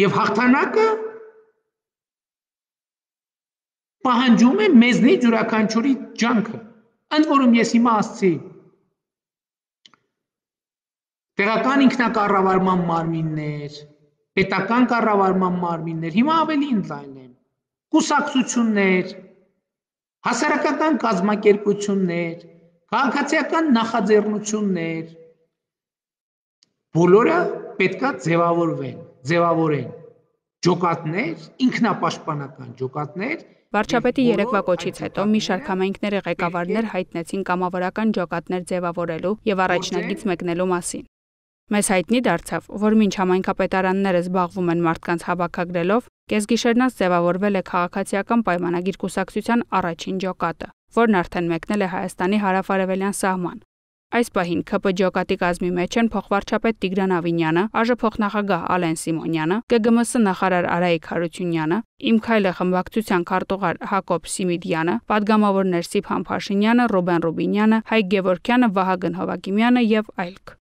Եվ հաղթանակը պահանջում է մեզնից յուրաքանչյուրի ջանքը։ Ընդ որում ես հիմա ասցի տեղական ինքնակառավարման մարմիններ, պետական կառավարման մարմիններ, հիմա ավելի ընդլայն են։ Կուսակցություններ, հասարակական կազմակերպություններ, քաղաքացիական նախաձեռնություններ, բոլորը պետքա ձևավորվեն ձևավորեն ջոկատներ, ինքնապաշտպանական ջոկատներ, Վարչապետի երեկվա կոչից հետո մի շարք համայնքների ղեկավարներ հայտնեցին կամավորական ջոկատներ ձևավորելու եւ առաջնագից մեկնելու մասին։ Մեզ հայտնի դարձավ, որ մինչ համայնքապետարանները զբաղվում են մարդկանց հավաքագրելով, կեսգիշերնած ձևավորվել է քաղաքացիական պայմանագիր կուսակցության առաջին ջոկատը, որն արդեն մեկնել է Հայաստանի հարավարևելյան սահման, Այս պահին ՔՊ ջոկատի կազմի մեջ են փոխվարչապետ Տիգրան Ավինյանը, ԱԺ փոխնախագահ Ալեն Սիմոնյանը, ԿԳՄՍ նախարար Արայիկ Հարությունյանը, Իմքայլը խմբակցության քարտուղար Հակոբ Սիմիդյանը, падգամավորներ Սիփան Փաշինյանը, Ռուբեն Ռուբինյանը, Հայկ Գևորքյանը, Վահագն Հովակիմյանը եւ այլք։